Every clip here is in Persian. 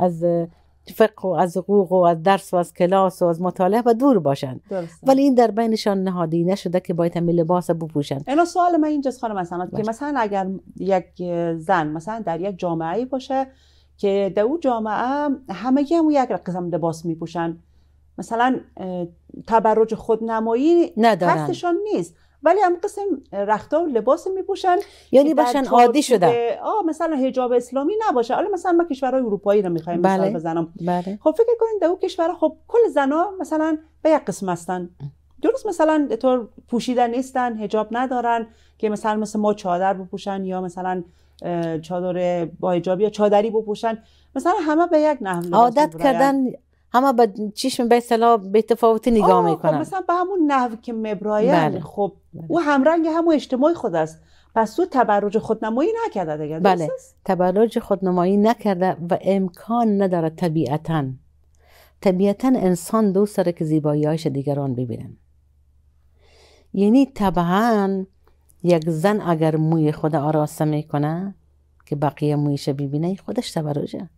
از فقه و از حقوق و از درس و از کلاس و از مطالعه و دور باشن ولی این در بینشان نهادی نشده که باید همین لباس بپوشن اینا سوال من اینجاست خانم مثلا که مثلا اگر یک زن مثلا در یک جامعه باشه که در اون جامعه همه هم یک قسم لباس میپوشن مثلا تبرج خودنمایی ندارن نیست ولی هم قسم و لباس می پوشن یعنی باشن عادی شدن آ مثلا حجاب اسلامی نباشه حالا مثلا ما کشورهای اروپایی رو میخوایم بله. بزنم بله. خب فکر کنید در اون کشور خب کل زنا مثلا به یک قسم هستن درست مثلا طور پوشیدن نیستن حجاب ندارن که مثلا مثل ما چادر بپوشن یا مثلا چادر با حجاب یا چادری بپوشن مثلا همه به یک نحو عادت کردن همه به چشم به اصطلاح به تفاوتی نگاه میکنن خب مثلا به همون نحو که مبرایه بله. خب بله. او همرنگ همون اجتماعی خود است پس او تبرج خودنمایی نکرده دیگه بله تبرج خودنمایی نکرده و امکان نداره طبیعتا طبیعتا انسان دوست داره که هایش دیگران ببینن یعنی طبعا یک زن اگر موی خود آراسته میکنه که بقیه مویش ببینه خودش تبرجه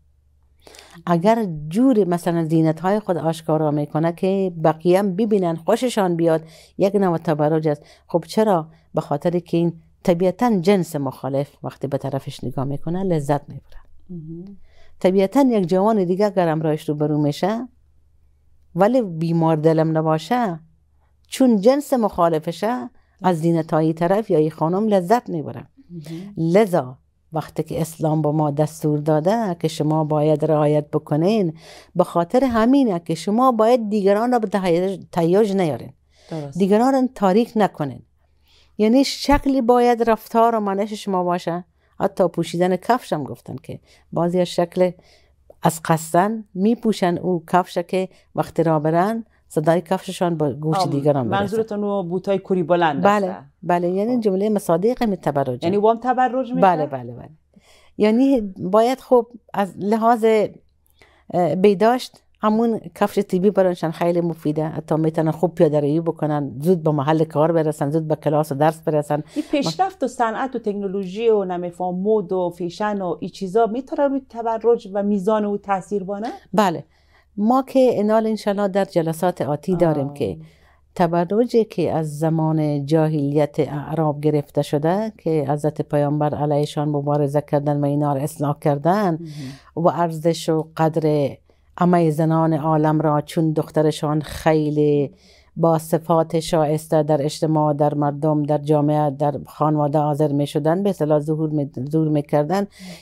اگر جور مثلا زینت های خود آشکارا میکنه که بقیه هم ببینن خوششان بیاد یک نوع تبرج است خب چرا به خاطر که این طبیعتا جنس مخالف وقتی به طرفش نگاه میکنه لذت میبره طبیعتا یک جوان دیگه اگر امرایش رو برو میشه ولی بیمار دلم نباشه چون جنس مخالفشه از زینت طرف یا ای خانم لذت میبره لذا وقتی که اسلام با ما دستور داده که شما باید رعایت بکنین به خاطر همینه که شما باید دیگران را به تیاج نیارین دیگران را تاریک نکنین یعنی شکلی باید رفتار و منش شما باشه حتی پوشیدن کفش هم گفتن که بعضی شکل از قصدن میپوشن او کفش که وقتی را برن صدای کفششان با گوش دیگران برسه منظورتون بوتای کوری بلند بله بله, بله. یعنی خب. جمله مصادیق می تبرج یعنی وام تبرج می بله بله بله یعنی باید خب از لحاظ بیداشت همون کفش تیبی برایشان خیلی مفیده تا میتونن خوب پیاده بکنن زود به محل کار برسن زود به کلاس و درس برسن این پیشرفت و صنعت و تکنولوژی و نمیفهم مود و فیشن و چیزا میتونه روی تبرج و میزان او تاثیر بانه بله ما که انال انشالله در جلسات آتی داریم که تبرجی که از زمان جاهلیت اعراب گرفته شده که حضرت پیامبر علیشان مبارزه کردن و اینا را اصلاح کردن و ارزش و قدر امه زنان عالم را چون دخترشان خیلی با صفات شایسته در اجتماع در مردم در جامعه در خانواده حاضر می شدن به اصطلاح ظهور می,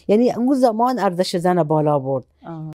یعنی اون زمان ارزش زن بالا برد